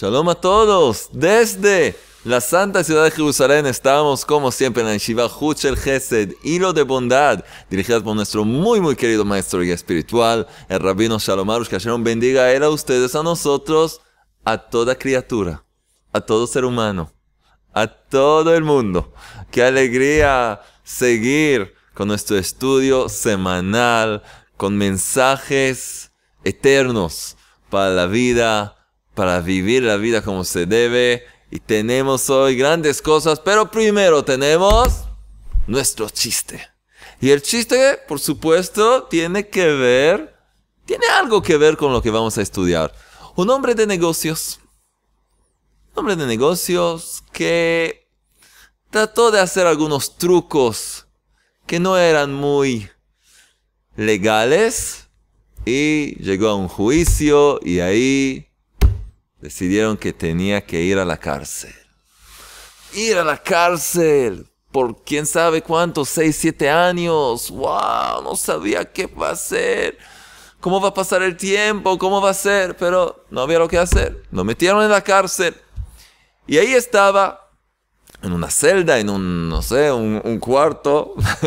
Shalom a todos. Desde la Santa Ciudad de Jerusalén estamos, como siempre, en la Shiva Huchel Gesed, Hilo de Bondad, dirigidas por nuestro muy, muy querido maestro y espiritual, el Rabino Shalom Arush. Que Hashem bendiga a él, a ustedes, a nosotros, a toda criatura, a todo ser humano, a todo el mundo. Qué alegría seguir con nuestro estudio semanal, con mensajes eternos para la vida para vivir la vida como se debe. Y tenemos hoy grandes cosas, pero primero tenemos nuestro chiste. Y el chiste, por supuesto, tiene que ver, tiene algo que ver con lo que vamos a estudiar. Un hombre de negocios. Un hombre de negocios que trató de hacer algunos trucos que no eran muy legales y llegó a un juicio y ahí decidieron que tenía que ir a la cárcel. Ir a la cárcel por quién sabe cuántos 6, 7 años. ¡Wow! No sabía qué va a ser. ¿Cómo va a pasar el tiempo? ¿Cómo va a ser? Pero no había lo que hacer. Lo metieron en la cárcel. Y ahí estaba, en una celda, en un, no sé, un, cuarto.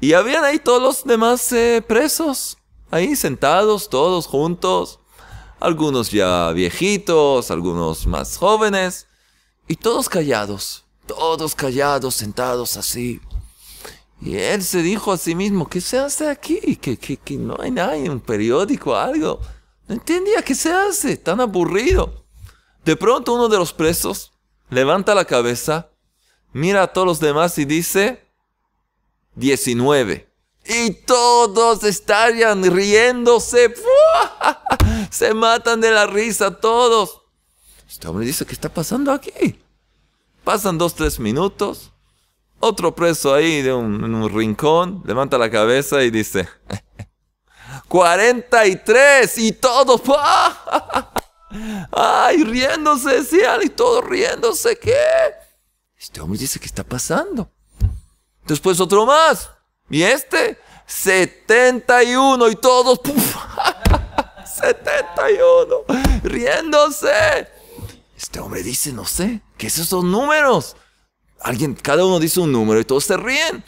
y habían ahí todos los demás eh, presos. Ahí sentados, todos juntos algunos ya viejitos, algunos más jóvenes, y todos callados, todos callados, sentados así. Y él se dijo a sí mismo, ¿qué se hace aquí? Que, no hay nadie, un periódico, algo. No entendía qué se hace, tan aburrido. De pronto uno de los presos levanta la cabeza, mira a todos los demás y dice, 19. Y todos estarían riéndose. Se matan de la risa todos. Este hombre dice, ¿qué está pasando aquí? Pasan dos, tres minutos. Otro preso ahí de un, en un rincón levanta la cabeza y dice, 43 y todos, ay, riéndose, sí, y todos riéndose, ¿qué? Este hombre dice, ¿qué está pasando? Después otro más. Y este, 71 y todos, ¡puf! 71, riéndose. Este hombre dice, no sé, ¿qué son esos números? Alguien, cada uno dice un número y todos se ríen.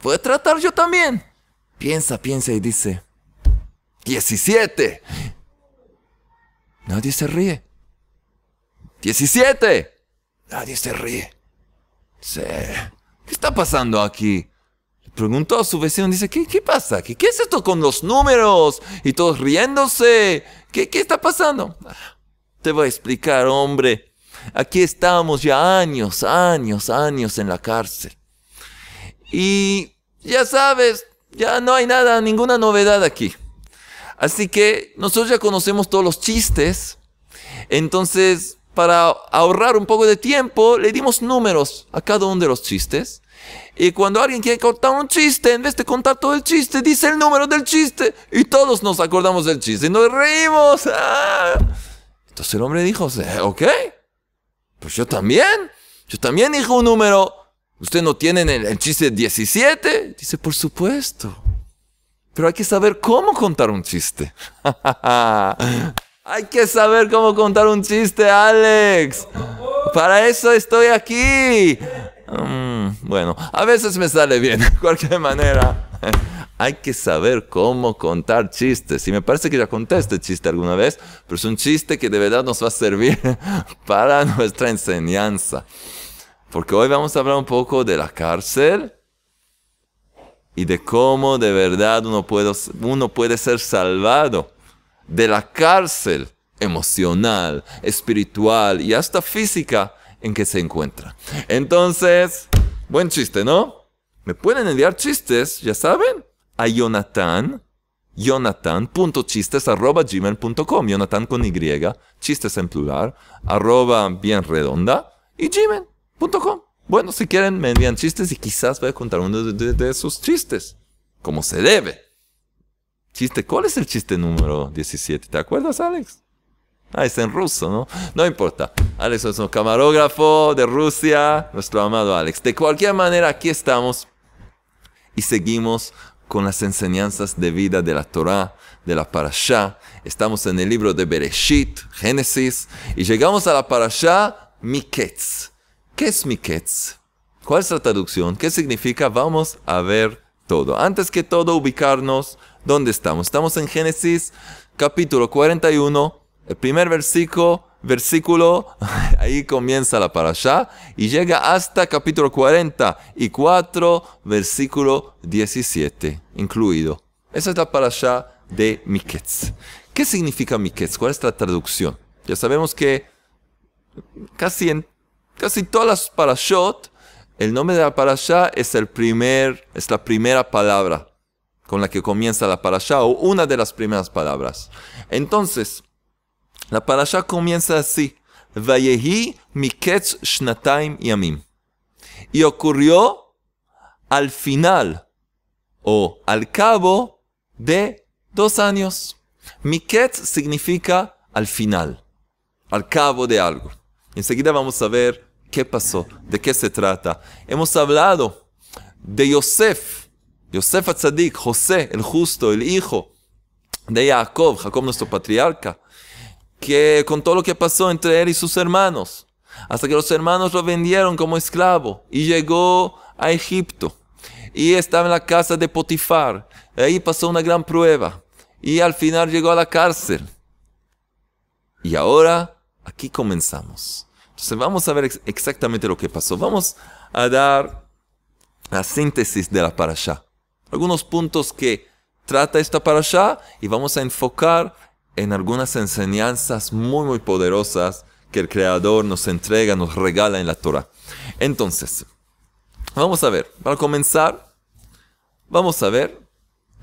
puede tratar yo también. Piensa, piensa y dice, 17. Nadie se ríe. 17. Nadie se ríe. se ¿Qué está pasando aquí? preguntó a su vecino, dice, ¿qué, qué pasa? ¿Qué, ¿Qué, es esto con los números? Y todos riéndose. ¿Qué, qué está pasando? Te voy a explicar, hombre. Aquí estamos ya años, años, años en la cárcel. Y ya sabes, ya no hay nada, ninguna novedad aquí. Así que nosotros ya conocemos todos los chistes. Entonces, para ahorrar un poco de tiempo, le dimos números a cada uno de los chistes. Y cuando alguien quiere contar un chiste, en vez de contar todo el chiste, dice el número del chiste. Y todos nos acordamos del chiste y nos reímos. Ah. Entonces el hombre dijo, ok, pues yo también. Yo también dije un número. ¿Usted no tienen el, el chiste 17? Dice, por supuesto. Pero hay que saber cómo contar un chiste. Hay que saber cómo contar un chiste, Alex. Para eso estoy aquí. Mm, bueno, a veces me sale bien, de cualquier manera. Hay que saber cómo contar chistes. Y me parece que ya conté este chiste alguna vez, pero es un chiste que de verdad nos va a servir para nuestra enseñanza. Porque hoy vamos a hablar un poco de la cárcel y de cómo de verdad uno puede, uno puede ser salvado de la cárcel emocional, espiritual y hasta física en que se encuentra. Entonces, buen chiste, ¿no? Me pueden enviar chistes, ya saben, a Jonathan, gmail.com Jonathan con Y, chistes en plural, arroba bien redonda, y gmail.com. Bueno, si quieren, me envían chistes y quizás voy a contar uno de, de esos chistes, como se debe. Chiste, ¿cuál es el chiste número 17? ¿Te acuerdas, Alex? Ah, es en ruso, ¿no? No importa. Alex es un camarógrafo de Rusia, nuestro amado Alex. De cualquier manera, aquí estamos y seguimos con las enseñanzas de vida de la Torah, de la Parashá. Estamos en el libro de Bereshit, Génesis, y llegamos a la Parashá Miketz. ¿Qué es Miketz? ¿Cuál es la traducción? ¿Qué significa? Vamos a ver todo. Antes que todo, ubicarnos ¿Dónde estamos? Estamos en Génesis capítulo 41, el primer versículo, versículo, ahí comienza la parasha y llega hasta capítulo 44, versículo 17 incluido. Esa es la parasha de Miketz. ¿Qué significa Miketz? ¿Cuál es la traducción? Ya sabemos que casi en casi todas las parashot, el nombre de la parasha es el primer, es la primera palabra con la que comienza la parasha o una de las primeras palabras. Entonces, la parasha comienza así: Vayehi miketz shnataim yamim. Y ocurrió al final o al cabo de dos años. Miketz significa al final, al cabo de algo. Enseguida vamos a ver qué pasó, de qué se trata. Hemos hablado de Yosef Yosef Tzadik, José, el justo, el hijo de Jacob, Jacob nuestro patriarca, que con todo lo que pasó entre él y sus hermanos, hasta que los hermanos lo vendieron como esclavo y llegó a Egipto y estaba en la casa de Potifar. Ahí pasó una gran prueba y al final llegó a la cárcel. Y ahora aquí comenzamos. Entonces vamos a ver exactamente lo que pasó. Vamos a dar la síntesis de la parasha algunos puntos que trata esta parasha y vamos a enfocar en algunas enseñanzas muy muy poderosas que el Creador nos entrega, nos regala en la Torah. Entonces, vamos a ver, para comenzar, vamos a ver,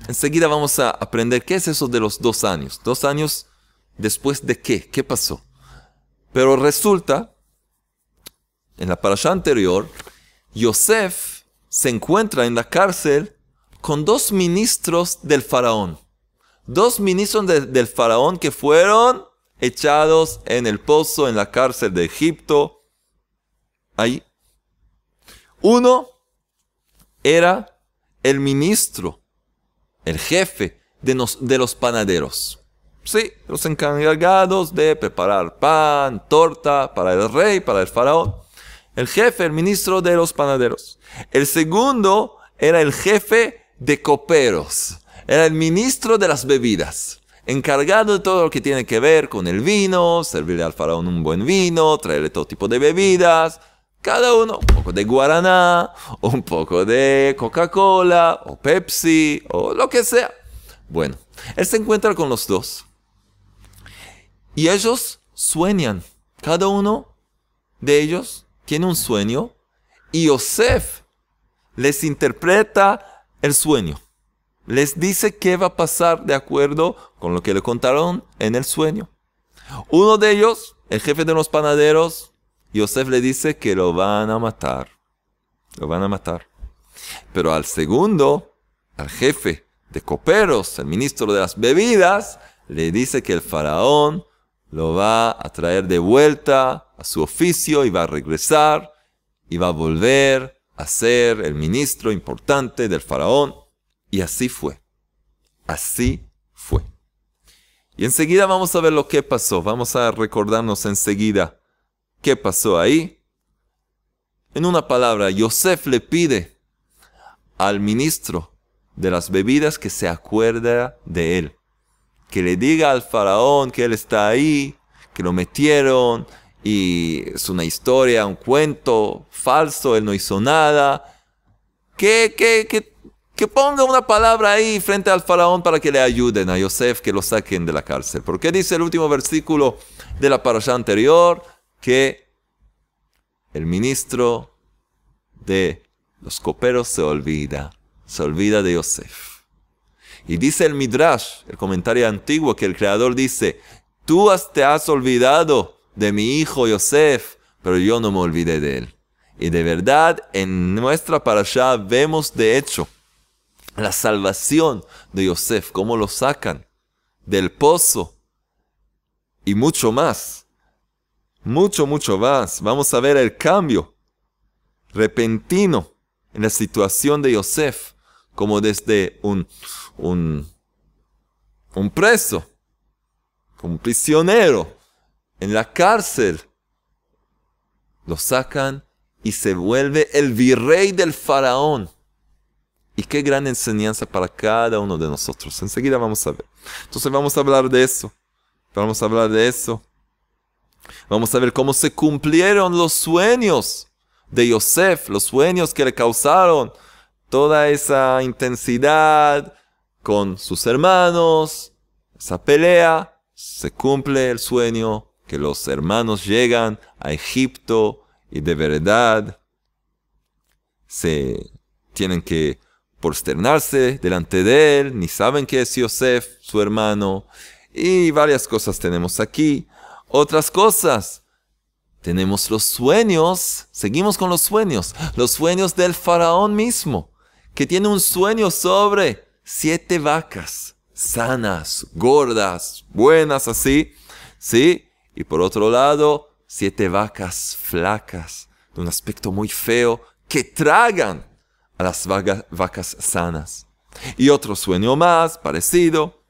enseguida vamos a aprender qué es eso de los dos años. Dos años después de qué, qué pasó. Pero resulta, en la parasha anterior, Yosef se encuentra en la cárcel con dos ministros del faraón. Dos ministros del faraón que fueron echados en el pozo, en la cárcel de Egipto. Ahí. Uno era el ministro, el jefe de, de los panaderos. Sí, los encargados de preparar pan, torta para el rey, para el faraón. El jefe, el ministro de los panaderos. El segundo era el jefe de coperos. Era el ministro de las bebidas, encargado de todo lo que tiene que ver con el vino, servirle al faraón un buen vino, traerle todo tipo de bebidas. Cada uno, un poco de guaraná, un poco de Coca-Cola, o Pepsi, o lo que sea. Bueno, él se encuentra con los dos. Y ellos sueñan. Cada uno de ellos tiene un sueño. Y Yosef les interpreta el sueño. Les dice qué va a pasar de acuerdo con lo que le contaron en el sueño. Uno de ellos, el jefe de los panaderos, Yosef le dice que lo van a matar. Lo van a matar. Pero al segundo, al jefe de coperos, el ministro de las bebidas, le dice que el faraón lo va a traer de vuelta a su oficio y va a regresar y va a volver hacer ser el ministro importante del faraón. Y así fue. Así fue. Y enseguida vamos a ver lo que pasó. Vamos a recordarnos enseguida qué pasó ahí. En una palabra, Yosef le pide al ministro de las bebidas que se acuerda de él. Que le diga al faraón que él está ahí, que lo metieron, y es una historia, un cuento falso, él no hizo nada. Que, que, que, que ponga una palabra ahí frente al faraón para que le ayuden a Yosef, que lo saquen de la cárcel. Porque dice el último versículo de la parasha anterior que el ministro de los coperos se olvida, se olvida de Yosef. Y dice el Midrash, el comentario antiguo, que el creador dice, tú te has olvidado de mi hijo Yosef, pero yo no me olvidé de él. Y de verdad, en nuestra parasha vemos de hecho la salvación de Yosef, cómo lo sacan del pozo y mucho más. Mucho, mucho más. Vamos a ver el cambio repentino en la situación de Yosef, como desde un, un, un preso, un prisionero, en la cárcel. Lo sacan y se vuelve el virrey del faraón. Y qué gran enseñanza para cada uno de nosotros. Enseguida vamos a ver. Entonces vamos a hablar de eso. Vamos a hablar de eso. Vamos a ver cómo se cumplieron los sueños de Yosef, los sueños que le causaron toda esa intensidad con sus hermanos, esa pelea. Se cumple el sueño que los hermanos llegan a Egipto y de verdad se tienen que posternarse delante de él, ni saben que es Yosef, su hermano, y varias cosas tenemos aquí. Otras cosas, tenemos los sueños, seguimos con los sueños, los sueños del faraón mismo, que tiene un sueño sobre siete vacas, sanas, gordas, buenas así, ¿sí? y por otro lado siete vacas flacas de un aspecto muy feo que tragan a las vacas sanas. Y otro sueño más parecido.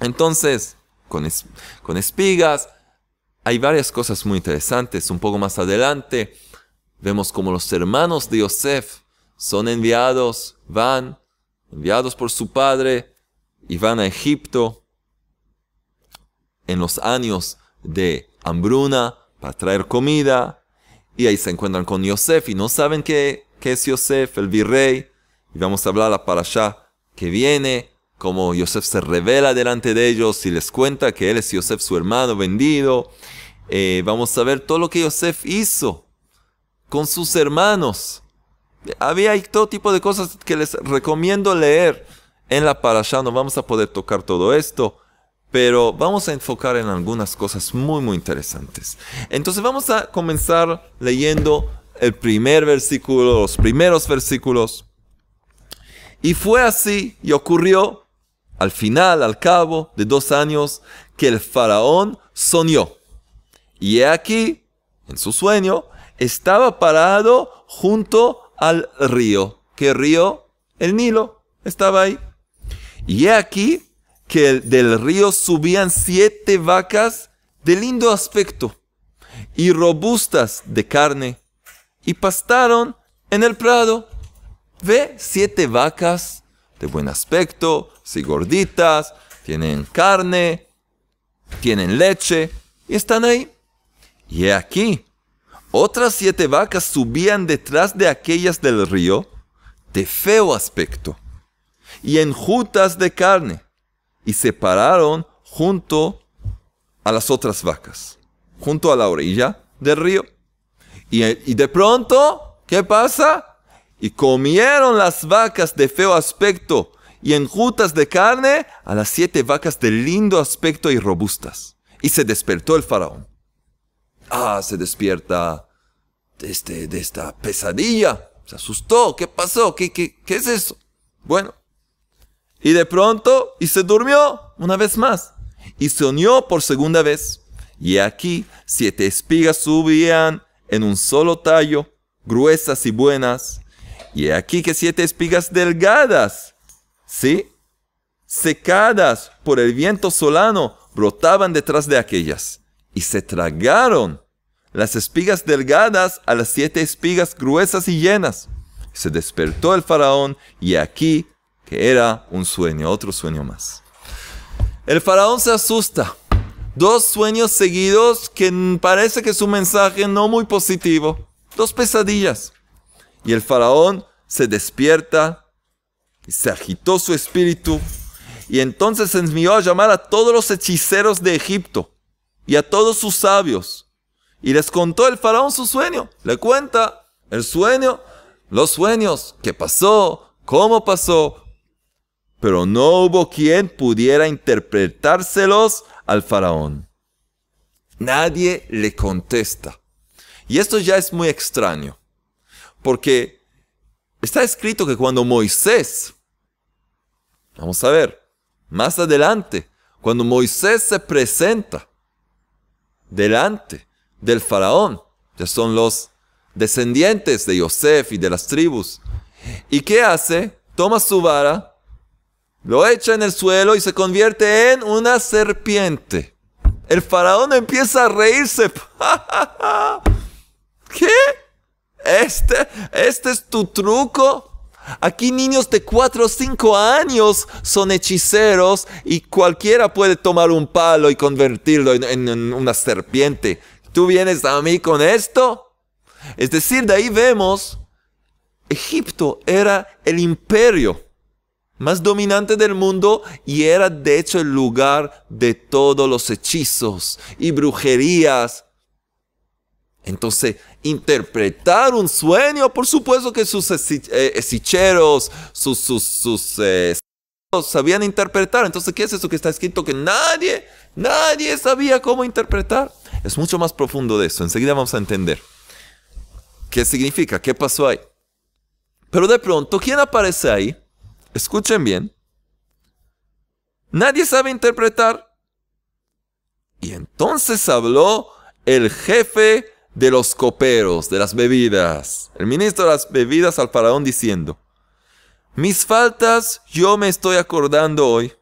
Entonces, con, con espigas, hay varias cosas muy interesantes. Un poco más adelante, vemos como los hermanos de Yosef son enviados, van, enviados por su padre, y van a Egipto en los años de hambruna para traer comida. Y ahí se encuentran con Yosef y no saben qué, es Yosef, el virrey. Y vamos a hablar para parasha que viene, como Yosef se revela delante de ellos y les cuenta que él es Yosef, su hermano vendido. Eh, vamos a ver todo lo que Yosef hizo con sus hermanos. Había todo tipo de cosas que les recomiendo leer en la parasha. No vamos a poder tocar todo esto pero vamos a enfocar en algunas cosas muy muy interesantes. Entonces vamos a comenzar leyendo el primer versículo, los primeros versículos. Y fue así y ocurrió al final, al cabo de dos años, que el faraón soñó. Y he aquí, en su sueño, estaba parado junto al río. ¿Qué río? El Nilo. Estaba ahí. Y he aquí, que del río subían siete vacas de lindo aspecto y robustas de carne y pastaron en el prado. Ve siete vacas de buen aspecto, si gorditas, tienen carne, tienen leche y están ahí. Y he aquí, otras siete vacas subían detrás de aquellas del río de feo aspecto y enjutas de carne y se pararon junto a las otras vacas, junto a la orilla del río. Y, de pronto, ¿qué pasa? Y comieron las vacas de feo aspecto y enjutas de carne a las siete vacas de lindo aspecto y robustas. Y se despertó el faraón. Ah, se despierta de, este, de esta pesadilla. Se asustó. ¿Qué pasó? ¿Qué, qué, qué es eso? Bueno, y de pronto, y se durmió una vez más. Y soñó por segunda vez. Y aquí siete espigas subían en un solo tallo, gruesas y buenas. Y aquí que siete espigas delgadas, ¿sí? Secadas por el viento solano, brotaban detrás de aquellas. Y se tragaron las espigas delgadas a las siete espigas gruesas y llenas. Se despertó el faraón y aquí era un sueño, otro sueño más. El faraón se asusta. Dos sueños seguidos que parece que es un mensaje no muy positivo. Dos pesadillas. Y el faraón se despierta y se agitó su espíritu. Y entonces envió a llamar a todos los hechiceros de Egipto y a todos sus sabios. Y les contó el faraón su sueño. Le cuenta el sueño, los sueños, qué pasó, cómo pasó, pero no hubo quien pudiera interpretárselos al faraón. Nadie le contesta. Y esto ya es muy extraño, porque está escrito que cuando Moisés, vamos a ver, más adelante, cuando Moisés se presenta delante del faraón, Ya son los descendientes de Yosef y de las tribus, ¿y qué hace? Toma su vara lo echa en el suelo y se convierte en una serpiente. El faraón empieza a reírse. ¿Qué? ¿Este, ¿Este es tu truco? Aquí niños de 4 o 5 años son hechiceros y cualquiera puede tomar un palo y convertirlo en, una serpiente. ¿Tú vienes a mí con esto? Es decir, de ahí vemos, Egipto era el imperio más dominante del mundo y era de hecho el lugar de todos los hechizos y brujerías. Entonces, interpretar un sueño, por supuesto que sus eh, hechiceros, sus, sus, sus eh, sabían interpretar. Entonces, ¿qué es eso que está escrito que nadie, nadie sabía cómo interpretar? Es mucho más profundo de eso. Enseguida vamos a entender. ¿Qué significa? ¿Qué pasó ahí? Pero de pronto, ¿quién aparece ahí? escuchen bien, nadie sabe interpretar. Y entonces habló el jefe de los coperos, de las bebidas, el ministro de las bebidas al faraón diciendo, mis faltas yo me estoy acordando hoy.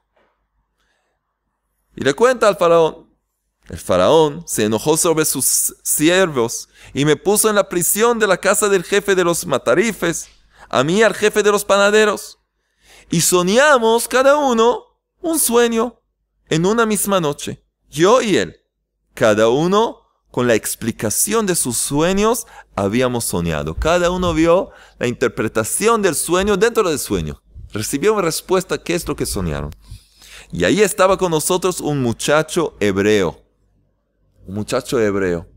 Y le cuenta al faraón, el faraón se enojó sobre sus siervos y me puso en la prisión de la casa del jefe de los matarifes, a mí al jefe de los panaderos y soñamos cada uno un sueño en una misma noche, yo y él. Cada uno con la explicación de sus sueños habíamos soñado. Cada uno vio la interpretación del sueño dentro del sueño. Recibió una respuesta que es lo que soñaron. Y ahí estaba con nosotros un muchacho hebreo. Un muchacho hebreo.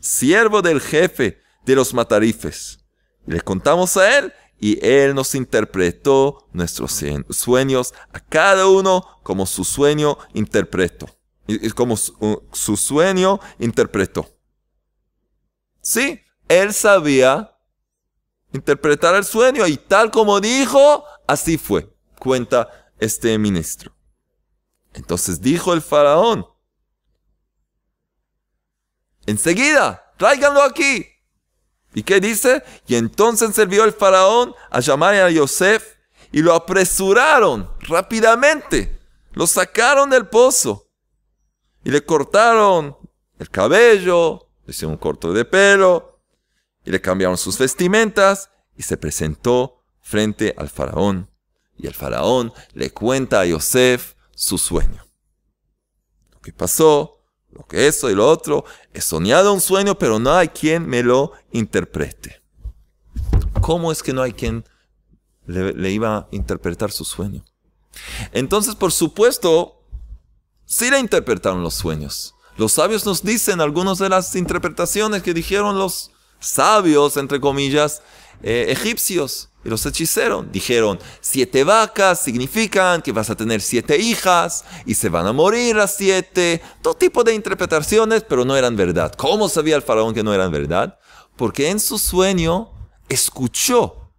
Siervo del jefe de los matarifes. le contamos a él y Él nos interpretó nuestros sueños a cada uno como su sueño interpretó. Como su, sueño interpretó. Sí, Él sabía interpretar el sueño y tal como dijo, así fue, cuenta este ministro. Entonces dijo el faraón, enseguida, tráiganlo aquí, ¿Y qué dice? Y entonces sirvió el faraón a llamar a Yosef y lo apresuraron rápidamente. Lo sacaron del pozo y le cortaron el cabello, le hicieron un corto de pelo y le cambiaron sus vestimentas y se presentó frente al faraón. Y el faraón le cuenta a Yosef su sueño. Lo que pasó lo que eso y lo otro. He soñado un sueño, pero no hay quien me lo interprete. ¿Cómo es que no hay quien le, iba a interpretar su sueño? Entonces, por supuesto, sí le interpretaron los sueños. Los sabios nos dicen algunas de las interpretaciones que dijeron los sabios, entre comillas, eh, egipcios. Y los hechiceros dijeron, siete vacas significan que vas a tener siete hijas y se van a morir las siete. Todo tipo de interpretaciones, pero no eran verdad. ¿Cómo sabía el faraón que no eran verdad? Porque en su sueño escuchó.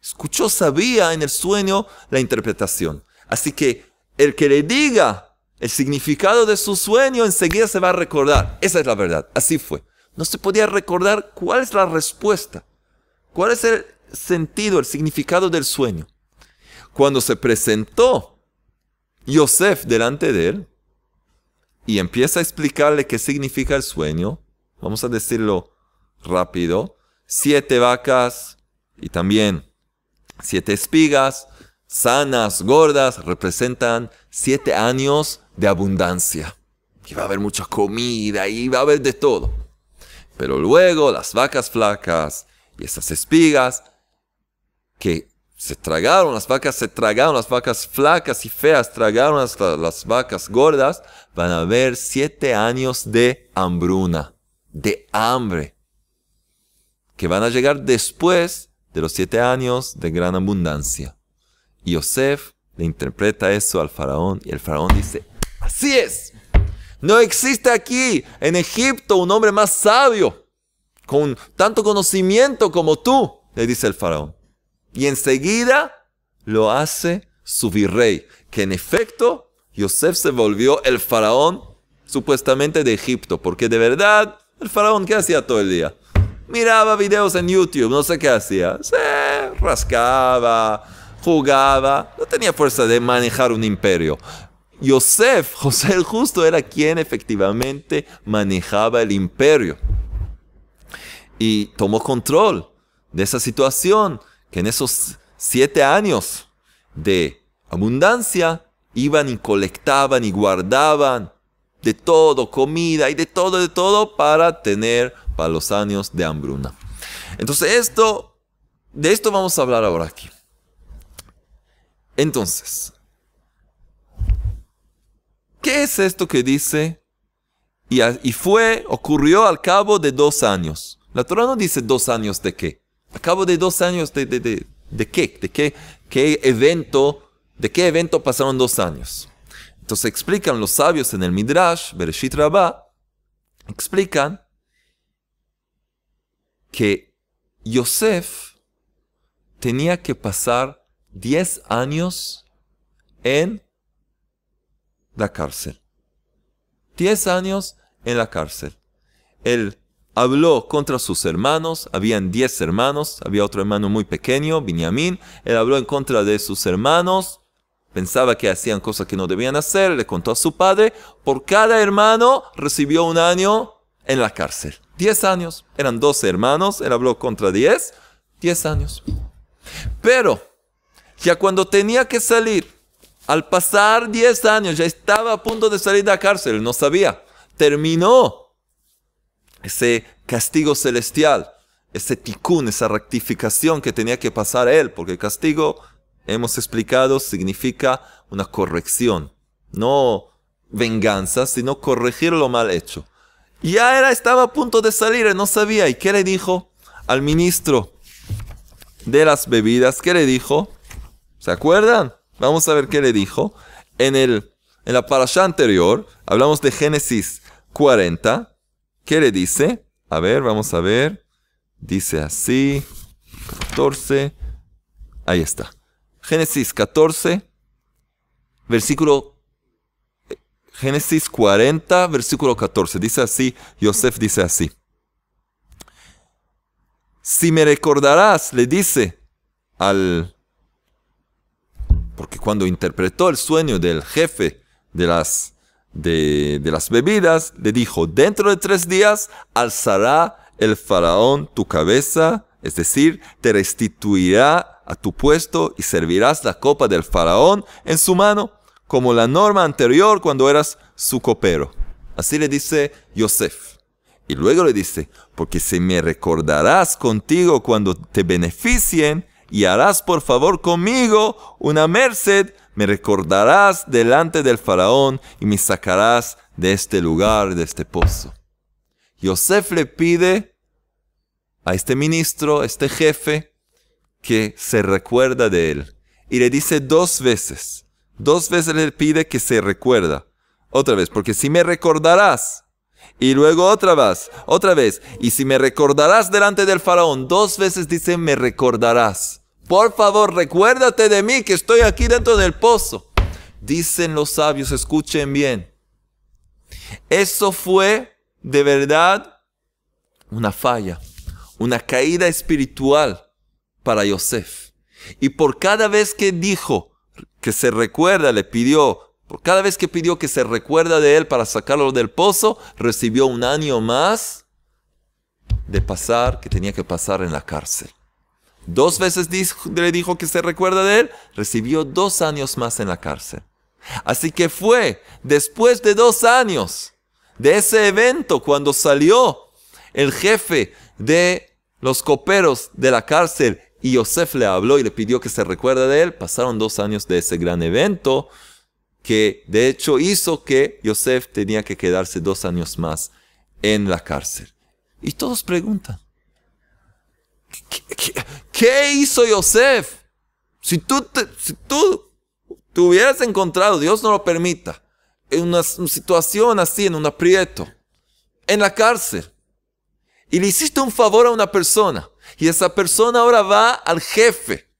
Escuchó, sabía en el sueño la interpretación. Así que el que le diga el significado de su sueño enseguida se va a recordar. Esa es la verdad. Así fue. No se podía recordar cuál es la respuesta. ¿Cuál es el, sentido el significado del sueño. Cuando se presentó Yosef delante de él y empieza a explicarle qué significa el sueño, vamos a decirlo rápido, siete vacas y también siete espigas sanas, gordas, representan siete años de abundancia. Y va a haber mucha comida y va a haber de todo. Pero luego las vacas flacas y esas espigas que se tragaron las vacas, se tragaron las vacas flacas y feas, tragaron las, las vacas gordas, van a haber siete años de hambruna, de hambre, que van a llegar después de los siete años de gran abundancia. Y Yosef le interpreta eso al faraón y el faraón dice, así es, no existe aquí en Egipto un hombre más sabio, con tanto conocimiento como tú, le dice el faraón. Y enseguida lo hace su virrey, que en efecto Yosef se volvió el faraón supuestamente de Egipto, porque de verdad el faraón qué hacía todo el día. Miraba videos en YouTube, no sé qué hacía. Se rascaba, jugaba, no tenía fuerza de manejar un imperio. Yosef, José el Justo, era quien efectivamente manejaba el imperio. Y tomó control de esa situación que en esos siete años de abundancia iban y colectaban y guardaban de todo, comida y de todo, de todo para tener para los años de hambruna. Entonces esto, de esto vamos a hablar ahora aquí. Entonces, ¿qué es esto que dice? Y, fue, ocurrió al cabo de dos años. La Torah no dice dos años de qué a cabo de dos años de, de, de, qué, de qué, qué evento, de qué evento pasaron dos años. Entonces explican los sabios en el Midrash, Bereshit Rabbah, explican que Yosef tenía que pasar diez años en la cárcel. Diez años en la cárcel. El habló contra sus hermanos, habían diez hermanos, había otro hermano muy pequeño, Benjamín, él habló en contra de sus hermanos, pensaba que hacían cosas que no debían hacer, le contó a su padre, por cada hermano recibió un año en la cárcel. Diez años, eran doce hermanos, él habló contra diez, diez años. Pero, ya cuando tenía que salir, al pasar diez años, ya estaba a punto de salir de la cárcel, no sabía, terminó ese castigo celestial, ese tikkun, esa rectificación que tenía que pasar él, porque castigo, hemos explicado, significa una corrección, no venganza, sino corregir lo mal hecho. Ya era, estaba a punto de salir, no sabía. ¿Y qué le dijo al ministro de las bebidas? ¿Qué le dijo? ¿Se acuerdan? Vamos a ver qué le dijo. En, el, en la parasha anterior, hablamos de Génesis 40, ¿Qué le dice? A ver, vamos a ver. Dice así. 14. Ahí está. Génesis 14, versículo... Génesis 40, versículo 14. Dice así, Yosef dice así. Si me recordarás, le dice al... Porque cuando interpretó el sueño del jefe de las de, de las bebidas, le dijo, dentro de tres días alzará el faraón tu cabeza, es decir, te restituirá a tu puesto y servirás la copa del faraón en su mano, como la norma anterior cuando eras su copero. Así le dice Yosef. Y luego le dice, porque si me recordarás contigo cuando te beneficien y harás por favor conmigo una merced me recordarás delante del faraón y me sacarás de este lugar, de este pozo. Yosef le pide a este ministro, a este jefe, que se recuerda de él. Y le dice dos veces, dos veces le pide que se recuerda. Otra vez, porque si me recordarás, y luego otra vez, otra vez, y si me recordarás delante del faraón, dos veces dice me recordarás. Por favor, recuérdate de mí que estoy aquí dentro del pozo. Dicen los sabios, escuchen bien. Eso fue de verdad una falla, una caída espiritual para Yosef. Y por cada vez que dijo que se recuerda, le pidió, por cada vez que pidió que se recuerda de él para sacarlo del pozo, recibió un año más de pasar que tenía que pasar en la cárcel dos veces le dijo que se recuerda de él, recibió dos años más en la cárcel. Así que fue después de dos años de ese evento cuando salió el jefe de los coperos de la cárcel y Yosef le habló y le pidió que se recuerda de él. Pasaron dos años de ese gran evento que de hecho hizo que Yosef tenía que quedarse dos años más en la cárcel. Y todos preguntan, ¿Qué, hizo Yosef? Si tú, si tú te hubieras encontrado, Dios no lo permita, en una situación así, en un aprieto, en la cárcel, y le hiciste un favor a una persona, y esa persona ahora va al jefe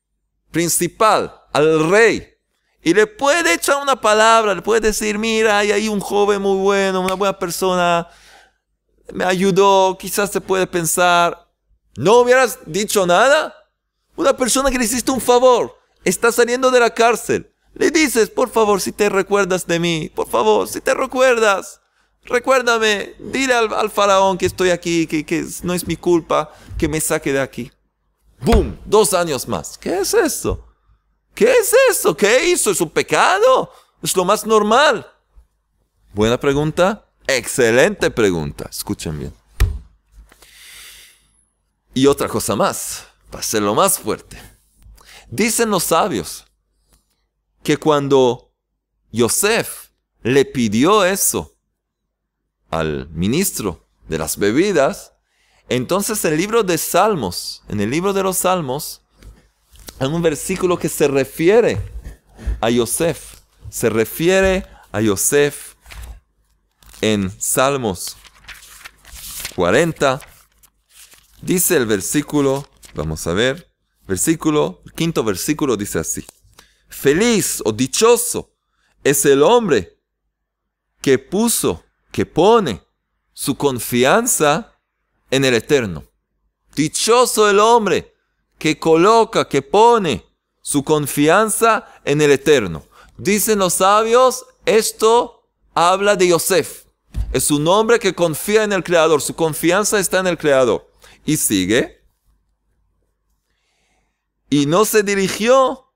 principal, al rey, y le puede echar una palabra, le puede decir, mira, hay ahí un joven muy bueno, una buena persona, me ayudó, quizás se puede pensar. ¿No hubieras dicho nada? Una persona que le hiciste un favor, está saliendo de la cárcel. Le dices, por favor, si te recuerdas de mí, por favor, si te recuerdas, recuérdame, dile al, faraón que estoy aquí, que, no es mi culpa, que me saque de aquí. ¡Boom! Dos años más. ¿Qué es eso? ¿Qué es eso? ¿Qué hizo? ¿Es un pecado? Es lo más normal. Buena pregunta. Excelente pregunta. Escuchen bien. Y otra cosa más, para hacerlo más fuerte. Dicen los sabios que cuando Yosef le pidió eso al ministro de las bebidas, entonces el libro de Salmos, en el libro de los Salmos, hay un versículo que se refiere a Yosef. Se refiere a Yosef en Salmos 40, Dice el versículo, vamos a ver, versículo, el quinto versículo dice así. Feliz o dichoso es el hombre que puso, que pone su confianza en el Eterno. Dichoso el hombre que coloca, que pone su confianza en el Eterno. Dicen los sabios, esto habla de Yosef. Es un hombre que confía en el Creador, su confianza está en el Creador. Y sigue. Y no se dirigió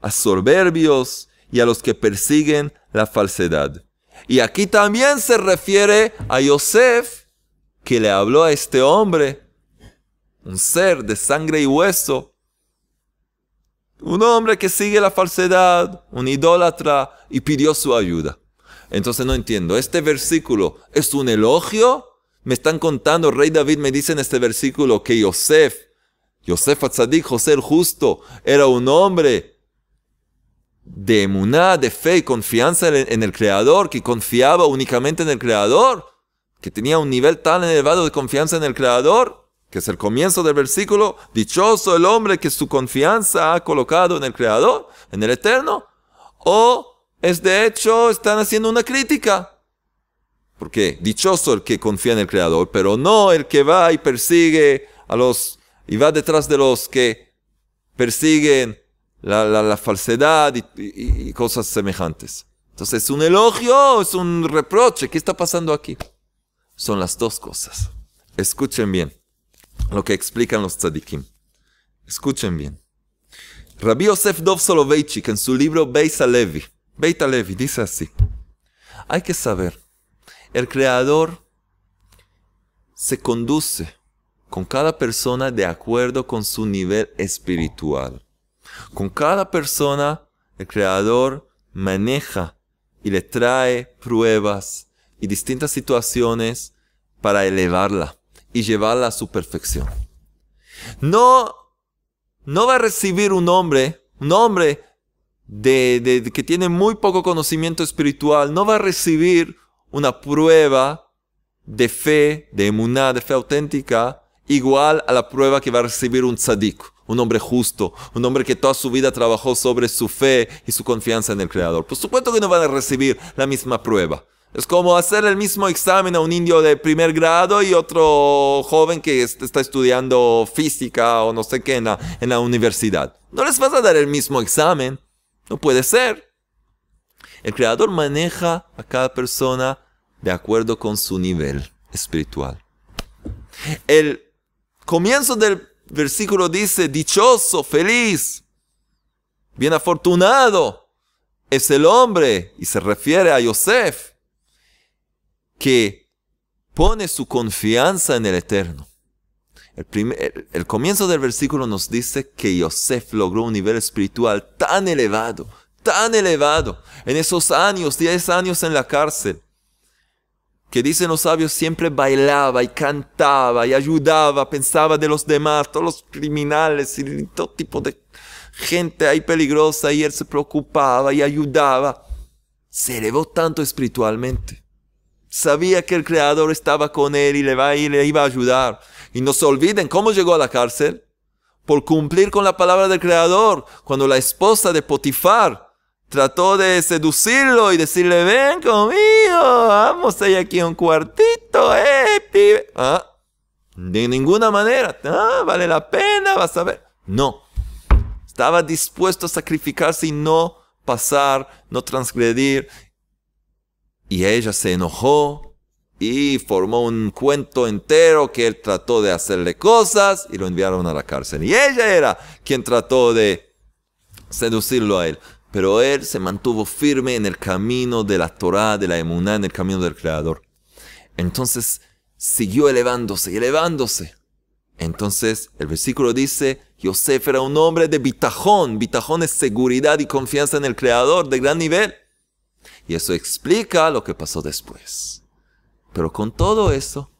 a soberbios y a los que persiguen la falsedad. Y aquí también se refiere a Yosef, que le habló a este hombre, un ser de sangre y hueso, un hombre que sigue la falsedad, un idólatra, y pidió su ayuda. Entonces no entiendo, ¿este versículo es un elogio me están contando, rey David me dice en este versículo que Yosef, Yosef Atzadik, José el justo, era un hombre de emuná, de fe y confianza en el Creador, que confiaba únicamente en el Creador, que tenía un nivel tan elevado de confianza en el Creador, que es el comienzo del versículo, dichoso el hombre que su confianza ha colocado en el Creador, en el Eterno, o es de hecho, están haciendo una crítica. Porque dichoso el que confía en el Creador, pero no el que va y persigue a los, y va detrás de los que persiguen la, falsedad y, cosas semejantes. Entonces, ¿es un elogio es un reproche? ¿Qué está pasando aquí? Son las dos cosas. Escuchen bien lo que explican los tzadikim. Escuchen bien. Rabbi Yosef Dov Soloveitchik en su libro Beis Alevi, Beit Alevi dice así. Hay que saber el Creador se conduce con cada persona de acuerdo con su nivel espiritual. Con cada persona el Creador maneja y le trae pruebas y distintas situaciones para elevarla y llevarla a su perfección. No, no va a recibir un hombre, un hombre que tiene muy poco conocimiento espiritual, no va a recibir una prueba de fe, de emuná, de fe auténtica, igual a la prueba que va a recibir un tzadik, un hombre justo, un hombre que toda su vida trabajó sobre su fe y su confianza en el Creador. Por supuesto que no van a recibir la misma prueba. Es como hacer el mismo examen a un indio de primer grado y otro joven que está estudiando física o no sé qué en la, en la universidad. No les vas a dar el mismo examen. No puede ser. El Creador maneja a cada persona de acuerdo con su nivel espiritual. El comienzo del versículo dice, dichoso, feliz, bien afortunado, es el hombre, y se refiere a Yosef, que pone su confianza en el Eterno. El, el, comienzo del versículo nos dice que Yosef logró un nivel espiritual tan elevado tan elevado en esos años, 10 años en la cárcel, que dicen los sabios siempre bailaba y cantaba y ayudaba, pensaba de los demás, todos los criminales y todo tipo de gente ahí peligrosa y él se preocupaba y ayudaba. Se elevó tanto espiritualmente. Sabía que el Creador estaba con él y le, va, y le iba a ayudar. Y no se olviden cómo llegó a la cárcel. Por cumplir con la palabra del Creador, cuando la esposa de Potifar trató de seducirlo y decirle, ven conmigo, vamos, hay aquí un cuartito, eh, pibe. ¿Ah? De ninguna manera, ¿Ah, vale la pena, vas a ver. No, estaba dispuesto a sacrificarse y no pasar, no transgredir. Y ella se enojó y formó un cuento entero que él trató de hacerle cosas y lo enviaron a la cárcel. Y ella era quien trató de seducirlo a él. Pero él se mantuvo firme en el camino de la Torah, de la Emuná, en el camino del Creador. Entonces siguió elevándose y elevándose. Entonces el versículo dice, Yosef era un hombre de bitajón. Bitajón es seguridad y confianza en el Creador de gran nivel. Y eso explica lo que pasó después. Pero con todo eso,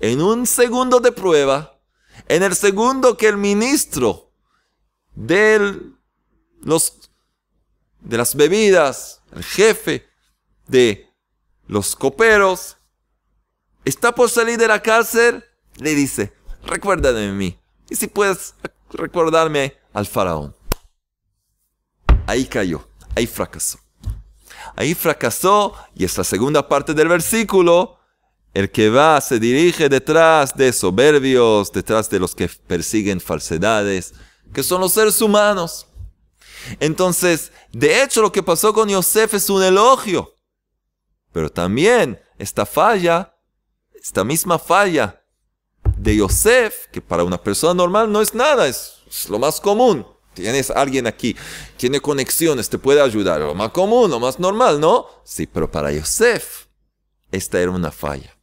en un segundo de prueba, en el segundo que el ministro de los de las bebidas, el jefe de los coperos, está por salir de la cárcel, le dice, recuerda de mí. Y si puedes recordarme al faraón. Ahí cayó, ahí fracasó. Ahí fracasó y es la segunda parte del versículo. El que va se dirige detrás de soberbios, detrás de los que persiguen falsedades, que son los seres humanos. Entonces, de hecho, lo que pasó con Yosef es un elogio. Pero también esta falla, esta misma falla de Yosef, que para una persona normal no es nada, es, lo más común. Tienes alguien aquí, tiene conexiones, te puede ayudar, lo más común, lo más normal, ¿no? Sí, pero para Yosef, esta era una falla.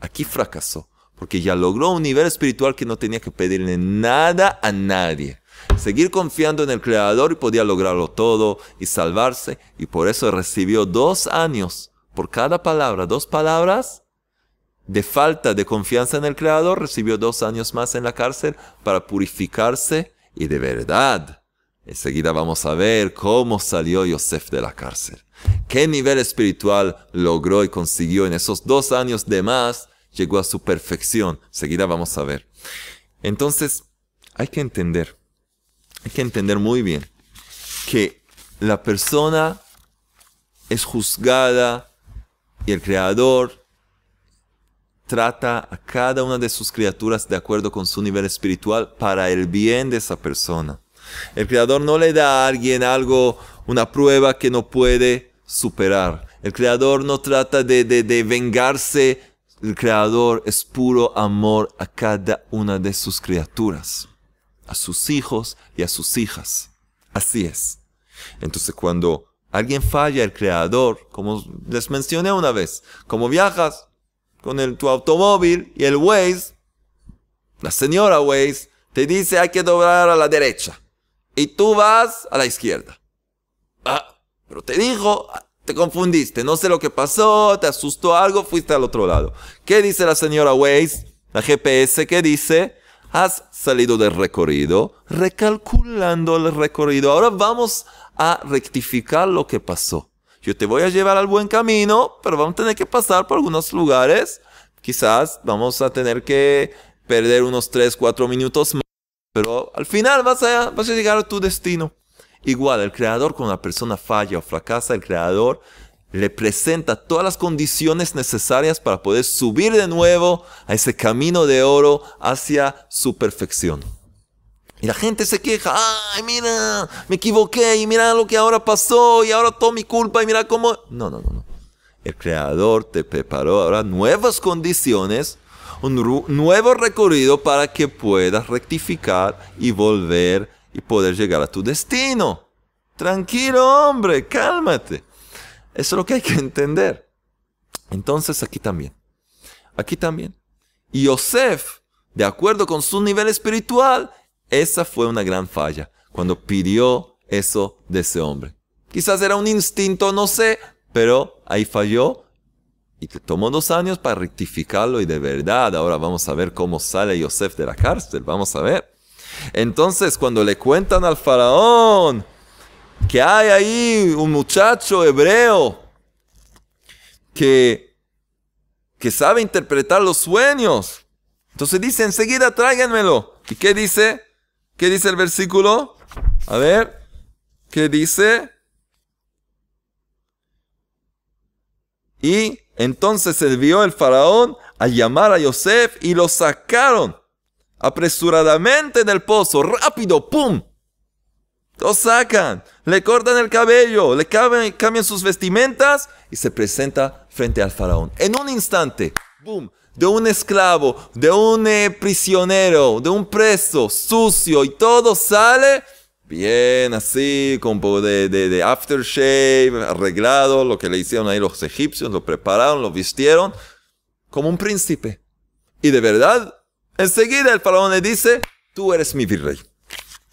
Aquí fracasó, porque ya logró un nivel espiritual que no tenía que pedirle nada a nadie seguir confiando en el Creador y podía lograrlo todo y salvarse. Y por eso recibió dos años por cada palabra, dos palabras de falta de confianza en el Creador, recibió dos años más en la cárcel para purificarse y de verdad. Enseguida vamos a ver cómo salió Yosef de la cárcel. Qué nivel espiritual logró y consiguió en esos dos años de más. Llegó a su perfección. Enseguida vamos a ver. Entonces, hay que entender hay que entender muy bien que la persona es juzgada y el Creador trata a cada una de sus criaturas de acuerdo con su nivel espiritual para el bien de esa persona. El Creador no le da a alguien algo, una prueba que no puede superar. El Creador no trata de, vengarse. El Creador es puro amor a cada una de sus criaturas a sus hijos y a sus hijas. Así es. Entonces cuando alguien falla, el creador, como les mencioné una vez, como viajas con el, tu automóvil y el Waze, la señora Waze te dice hay que doblar a la derecha y tú vas a la izquierda. Ah, pero te dijo, ah, te confundiste, no sé lo que pasó, te asustó algo, fuiste al otro lado. ¿Qué dice la señora Waze? La GPS, ¿qué dice? has salido del recorrido, recalculando el recorrido. Ahora vamos a rectificar lo que pasó. Yo te voy a llevar al buen camino, pero vamos a tener que pasar por algunos lugares. Quizás vamos a tener que perder unos 3, 4 minutos más, pero al final vas a, llegar a tu destino. Igual, el creador, cuando una persona falla o fracasa, el creador le presenta todas las condiciones necesarias para poder subir de nuevo a ese camino de oro hacia su perfección. Y la gente se queja, ay, mira, me equivoqué y mira lo que ahora pasó y ahora todo mi culpa y mira cómo... No, no, no, no. El Creador te preparó ahora nuevas condiciones, un nuevo recorrido para que puedas rectificar y volver y poder llegar a tu destino. Tranquilo, hombre, cálmate. Eso es lo que hay que entender. Entonces aquí también. Aquí también. Y Yosef, de acuerdo con su nivel espiritual, esa fue una gran falla cuando pidió eso de ese hombre. Quizás era un instinto, no sé, pero ahí falló y te tomó dos años para rectificarlo y de verdad, ahora vamos a ver cómo sale Yosef de la cárcel, vamos a ver. Entonces, cuando le cuentan al faraón, que hay ahí un muchacho hebreo que, que sabe interpretar los sueños. Entonces dice, enseguida tráiganmelo. ¿Y qué dice? ¿Qué dice el versículo? A ver, ¿qué dice? Y entonces se el faraón a llamar a Yosef y lo sacaron apresuradamente del pozo, rápido, ¡pum! Lo sacan, le cortan el cabello, le cambian, sus vestimentas y se presenta frente al faraón. En un instante, boom, de un esclavo, de un eh, prisionero, de un preso, sucio y todo sale bien así, con de, de, de aftershave, arreglado, lo que le hicieron ahí los egipcios, lo prepararon, lo vistieron, como un príncipe. Y de verdad, enseguida el faraón le dice, tú eres mi virrey.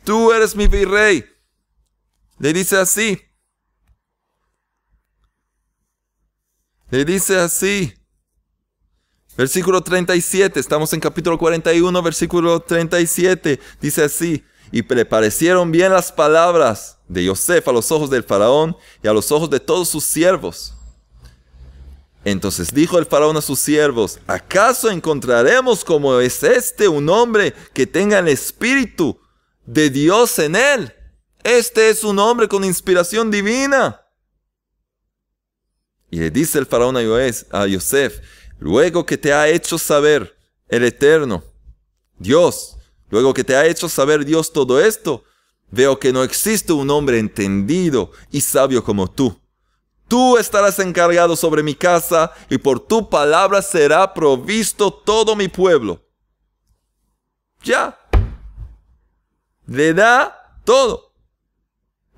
Tú eres mi virrey. Le dice así. Le dice así. Versículo 37, estamos en capítulo 41, versículo 37, dice así, y le parecieron bien las palabras de Yosef a los ojos del faraón y a los ojos de todos sus siervos. Entonces dijo el faraón a sus siervos, ¿acaso encontraremos como es este un hombre que tenga el espíritu de Dios en él? Este es un hombre con inspiración divina. Y le dice el faraón a Yosef, luego que te ha hecho saber el Eterno, Dios, luego que te ha hecho saber Dios todo esto, veo que no existe un hombre entendido y sabio como tú. Tú estarás encargado sobre mi casa y por tu palabra será provisto todo mi pueblo. Ya. Le da todo